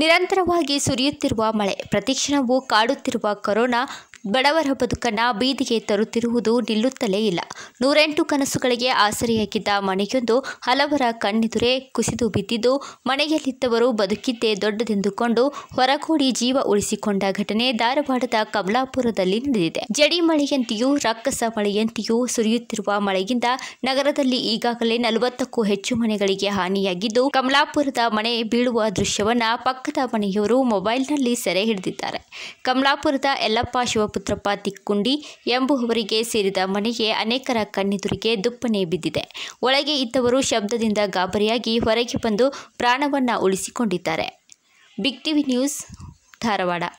ನಿರಂತರವಾಗಿ ಸುರಿಯುತ್ತಿರುವ ಮಳೆ ಪ್ರತಿಕ್ಷಣವೂ ಕಾಡುತ್ತಿರುವ ಕೊರೋನಾ ಬಡವರ ಬದುಕನ್ನು ಬೀದಿಗೆ ತರುತ್ತಿರುವುದು ನಿಲ್ಲುತ್ತಲೇ ಇಲ್ಲ ನೂರೆಂಟು ಕನಸುಗಳಿಗೆ ಆಸರೆಯಾಗಿದ್ದ ಮನೆಯೊಂದು ಹಲವರ ಕಣ್ಣೆದುರೇ ಕುಸಿದು ಬಿದ್ದಿದ್ದು ಮನೆಯಲ್ಲಿದ್ದವರು ಬದುಕಿದ್ದೇ ದೊಡ್ಡದೆಂದುಕೊಂಡು ಹೊರಗೂಡಿ ಜೀವ ಉಳಿಸಿಕೊಂಡ ಘಟನೆ ಧಾರವಾಡದ ಕಮಲಾಪುರದಲ್ಲಿ ನಡೆದಿದೆ ಜಡಿ ಮಳೆಯಂತೆಯೂ ರಕ್ಕಸ ಮಳೆಯಂತೆಯೂ ಸುರಿಯುತ್ತಿರುವ ಮಳೆಯಿಂದ ನಗರದಲ್ಲಿ ಈಗಾಗಲೇ ನಲವತ್ತಕ್ಕೂ ಹೆಚ್ಚು ಮನೆಗಳಿಗೆ ಹಾನಿಯಾಗಿದ್ದು ಕಮಲಾಪುರದ ಮನೆ ಬೀಳುವ ದೃಶ್ಯವನ್ನ ಪಕ್ಕದ ಮನೆಯವರು ಮೊಬೈಲ್ನಲ್ಲಿ ಸೆರೆ ಹಿಡಿದಿದ್ದಾರೆ ಕಮಲಾಪುರದ ಯಲ್ಲಪ್ಪ ಪುತ್ರಪ್ಪ ತಿಕ್ಕುಂಡಿ ಎಂಬುವವರಿಗೆ ಸೇರಿದ ಮನೆಗೆ ಅನೇಕರ ಕಣ್ಣೆದುರಿಗೆ ದುಪ್ಪನೆ ಬಿದ್ದಿದೆ ಒಳಗೆ ಇದ್ದವರು ಶಬ್ದದಿಂದ ಗಾಬರಿಯಾಗಿ ಹೊರಗೆ ಬಂದು ಪ್ರಾಣವನ್ನ ಉಳಿಸಿಕೊಂಡಿದ್ದಾರೆ ಬಿಗ್ ಟಿವಿ ನ್ಯೂಸ್ ಧಾರವಾಡ